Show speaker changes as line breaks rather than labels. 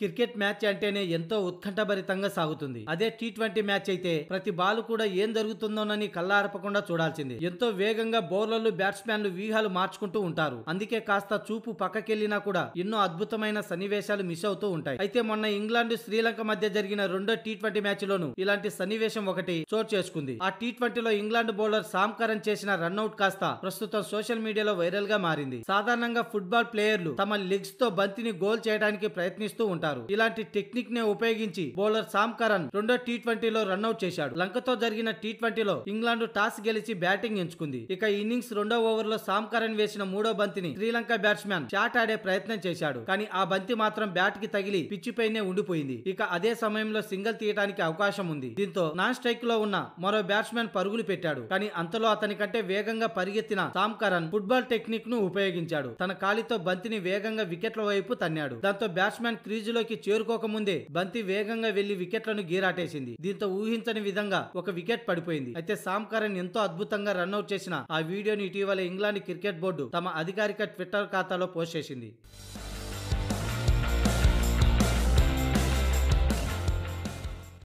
cricket match అంటేనే ఎంతో ఉత్కంఠభరితంగా సాగుతుంది అదే టీ ట్వంటీ మ్యాచ్ అయితే ప్రతి బాల్ కూడా ఏం జరుగుతుందోనని కళ్ళారపకుండా చూడాల్సింది ఎంతో వేగంగా బౌలర్లు బ్యాట్స్మెన్లు వ్యూహాలు మార్చుకుంటూ ఉంటారు అందుకే కాస్త చూపు పక్కకెళ్లినా కూడా ఎన్నో అద్భుతమైన సన్నివేశాలు మిస్ అవుతూ ఉంటాయి అయితే మొన్న ఇంగ్లాండ్ శ్రీలంక మధ్య జరిగిన రెండో టీ ట్వంటీ మ్యాచ్ లోను ఇలాంటి సన్నివేశం ఒకటి చోటు చేసుకుంది ఆ టీ ట్వంటీలో ఇంగ్లాండ్ బౌలర్ సామ్ చేసిన రన్అట్ కాస్త ప్రస్తుతం సోషల్ మీడియాలో వైరల్ గా మారింది సాధారణంగా ఫుట్బాల్ ప్లేయర్లు తమ లెగ్స్ తో బంతిని గోల్ చేయడానికి ప్రయత్నిస్తూ ఉంటారు తీసుకుంటారు ఇలాంటి టెక్నిక్ నే ఉపయోగించి బౌలర్ సామ్ కరణ్ రెండో టీ ట్వంటీలో రన్అట్ చేశాడు లంకతో జరిగిన టీ ట్వంటీలో ఇంగ్లాండ్ టాస్ గెలిచి బ్యాటింగ్ ఎంచుకుంది ఇక ఇన్నింగ్స్ రెండో ఓవర్ లో సామ్ కరణ్ వేసిన మూడో బంతిని శ్రీలంక బ్యాట్స్మెన్ షాట్ ఆడే ప్రయత్నం చేశాడు కానీ ఆ బంతి మాత్రం బ్యాట్ కి తగిలి పిచ్చిపైనే ఉండిపోయింది ఇక అదే సమయంలో సింగిల్ తీయడానికి అవకాశం ఉంది దీంతో నాన్ స్ట్రైక్ లో ఉన్న మరో బ్యాట్స్మెన్ పరుగులు పెట్టాడు కానీ అంతలో అతని కంటే వేగంగా పరిగెత్తిన సామ్ కరణ్ ఫుట్బాల్ టెక్నిక్ ను ఉపయోగించాడు తన కాలితో బంతిని వేగంగా వికెట్ల వైపు తన్నాడు దాంతో బ్యాట్స్మెన్ క్రీజ్ క్రీజులోకి చేరుకోకముందే బంతి వేగంగా వెళ్లి వికెట్లను గీరాటేసింది దీంతో ఊహించని విధంగా ఒక వికెట్ పడిపోయింది అయితే సామ్ కరణ్ ఎంతో అద్భుతంగా రన్అట్ చేసిన ఆ వీడియోని ఇటీవల ఇంగ్లాండ్ క్రికెట్ బోర్డు తమ అధికారిక ట్విట్టర్ ఖాతాలో పోస్ట్ చేసింది